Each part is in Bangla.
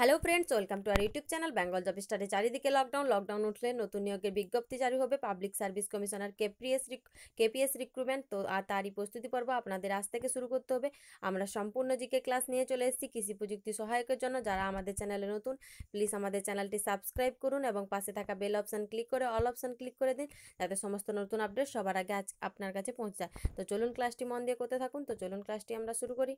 hello friends welcome to our YouTube channel Bengal job স্টারে চারিদিকে লকডাউন লকডাউন উঠলে নতুন নিয়োগের বিজ্ঞপ্তি জারি হবে public service commissioner KPS KPS recruitment তো আর তারই প্রস্তুতি পর্ব আপনাদের আজ থেকে শুরু করতে হবে আমরা সম্পূর্ণ জিকে ক্লাস নিয়ে চলে এসেছি কৃষি প্রযুক্তি সহায়কের জন্য যারা আমাদের চ্যানেলে নতুন প্লিজ আমাদের চ্যানেলটি সাবস্ক্রাইব করুন এবং পাশে থাকা বেল অপশান ক্লিক করে অল অপশান ক্লিক করে দিন যাতে সমস্ত নতুন আপডেট সবার আগে আজ আপনার কাছে পৌঁছায় তো চলুন ক্লাসটি মন দিয়ে করতে থাকুন তো চলুন ক্লাসটি আমরা শুরু করি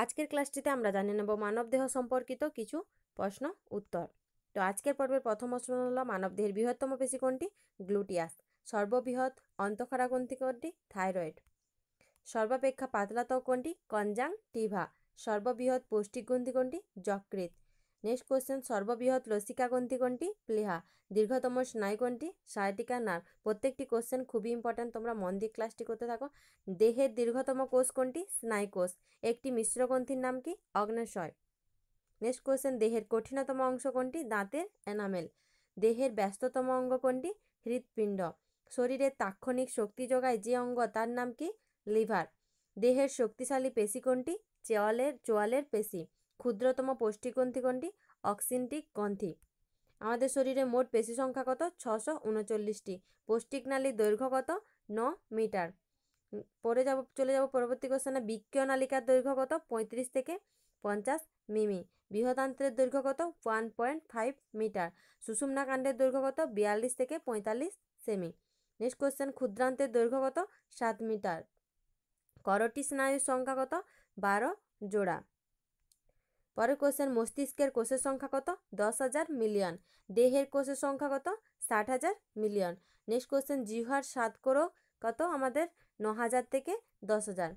আজকের ক্লাসটিতে আমরা জানিয়ে নেব মানবদেহ সম্পর্কিত কিছু প্রশ্ন উত্তর তো আজকের পর্বের প্রথম প্রশ্ন হলো মানবদেহের বৃহত্তম পেশি কোনটি গ্লুটিয়াস সর্ববৃহৎ অন্তঃখরা কোনটি কোনটি থাইরয়েড সর্বাপেক্ষা পাতলা ত্বক কোনটি টিভা সর্ববৃহৎ পৌষ্টিক গ্রন্থি কোনটি যকৃত নেক্সট কোয়েশ্চেন সর্ববৃহৎ লসিকা গ্রন্থি কোনটি প্লেহা দীর্ঘতম স্নায়ু কোনটি সায়াটিকা নার্ভ প্রত্যেকটি কোশ্চেন খুবই ইম্পর্ট্যান্ট তোমরা মন দিয়ে ক্লাসটি করতে থাকো দেহের দীর্ঘতম কোষ কোনটি স্নায়ু কোষ একটি মিশ্র গ্রন্থির নাম কি অগ্নাশয় নেক্সট কোয়েশ্চেন দেহের কঠিনতম অংশ কোনটি দাঁতের এনামেল দেহের ব্যস্ততম অঙ্গ কোনটি হৃৎপিণ্ড শরীরের তাৎক্ষণিক শক্তি যোগায় যে অঙ্গ তার নাম কি লিভার দেহের শক্তিশালী পেশি কোনটি চেওয়ালের চোয়ালের পেশি ক্ষুদ্রতম পুষ্টিগ্রন্থি কোনটি অক্সিনটিক গ্রন্থি আমাদের শরীরে মোট পেশি সংখ্যা কত ছশো উনচল্লিশটি পৌষ্টিক নালী দৈর্ঘ্য কত ন মিটার পরে যাব চলে যাব পরবর্তী কোশ্চেনে বিক্রিয় নালিকার দৈর্ঘ্য কত পঁয়ত্রিশ থেকে পঞ্চাশ মিমি বৃহতান্ত্রের দৈর্ঘ্য কত ওয়ান পয়েন্ট ফাইভ মিটার সুষুমনা কাণ্ডের দৈর্ঘ্য কত বিয়াল্লিশ থেকে পঁয়তাল্লিশ সেমি নেক্সট কোশ্চেন ক্ষুদ্রান্তের দৈর্ঘ্য কত সাত মিটার করটি স্নায়ুর সংখ্যা কত বারো জোড়া পরের কোশ্চেন মস্তিষ্কের কোষের সংখ্যা কত দশ হাজার মিলিয়ন দেহের কোষের সংখ্যা কত ষাট হাজার মিলিয়ন নেক্সট কোশ্চেন জিহার সাত করো কত আমাদের ন হাজার থেকে দশ হাজার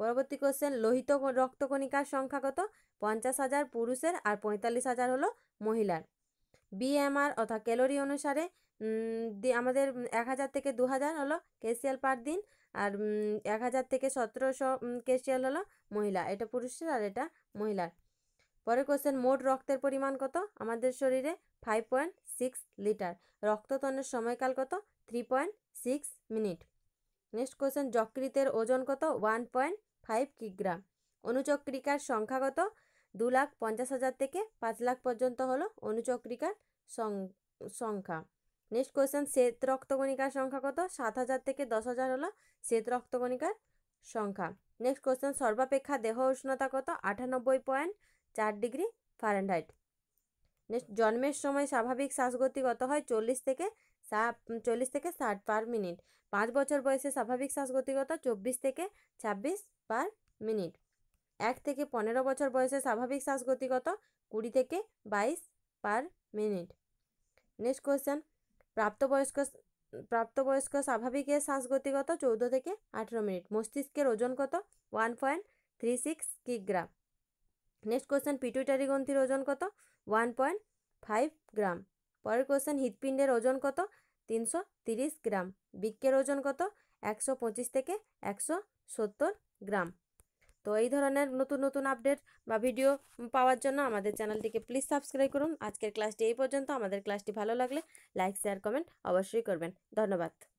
পরবর্তী কোশ্চেন লোহিত রক্তকণিকার সংখ্যা কত পঞ্চাশ হাজার পুরুষের আর পঁয়তাল্লিশ হাজার হলো মহিলার বিএমআর অর্থাৎ ক্যালোরি অনুসারে আমাদের এক হাজার থেকে দু হাজার হলো কেসিয়াল পার দিন আর এক হাজার থেকে সতেরোশো কেসিয়াল হলো মহিলা এটা পুরুষের আর এটা মহিলার পরের কোয়েশ্চেন মোট রক্তের পরিমাণ কত আমাদের শরীরে ফাইভ পয়েন্ট সিক্স লিটার রক্ততনের সময়কাল কত three point six minute next question যকৃতের ওজন কত ওয়ান পয়েন্ট ফাইভ কিগ্রাম অনুচক্রিকার সংখ্যা কত দু লাখ পঞ্চাশ হাজার থেকে পাঁচ লাখ পর্যন্ত হলো অনুচক্রিকার সংখ্যা নেক্সট কোয়েশ্চেন শ্বেত রক্তকণিকার সংখ্যা কত সাত হাজার থেকে দশ হাজার হলো শ্বেত রক্তকণিকার সংখ্যা নেক্সট কোয়েশ্চেন সর্বাপেক্ষা দেহ উষ্ণতা কত আটানব্বই পয়েন্ট চার ডিগ্রি ফারেনহাইট নেক্সট জন্মের সময় স্বাভাবিক শ্বাসগতি কত হয় চল্লিশ থেকে চল্লিশ থেকে ষাট পার মিনিট পাঁচ বছর বয়সে স্বাভাবিক শ্বাসগতিগত চব্বিশ থেকে ছাব্বিশ পার মিনিট এক থেকে পনেরো বছর বয়সে স্বাভাবিক শ্বাসগতিগত কুড়ি থেকে বাইশ পার মিনিট নেক্সট কোয়েশ্চেন প্রাপ্তবয়স্ক প্রাপ্তবয়স্ক স্বাভাবিকের শ্বাসগতিগত চৌদ্দ থেকে আঠেরো মিনিট মস্তিষ্কের ওজন কত ওয়ান পয়েন্ট থ্রি সিক্স কিগ্রাম নেক্সট কোয়েশ্চেন পিটুইটারি গ্রন্থির ওজন কত ওয়ান পয়েন্ট ফাইভ গ্রাম পরের কোয়েশ্চেন হৃদপিণ্ডের ওজন কত তিনশো তিরিশ গ্রাম বৃক্ষের ওজন কত একশো পঁচিশ থেকে একশো সত্তর গ্রাম তো এই ধরনের নতুন নতুন আপডেট বা ভিডিও পাওয়ার জন্য আমাদের চ্যানেলটিকে প্লিজ সাবস্ক্রাইব করুন আজকের ক্লাসটি এই পর্যন্ত আমাদের ক্লাসটি ভালো লাগলে লাইক শেয়ার কমেন্ট অবশ্যই করবেন ধন্যবাদ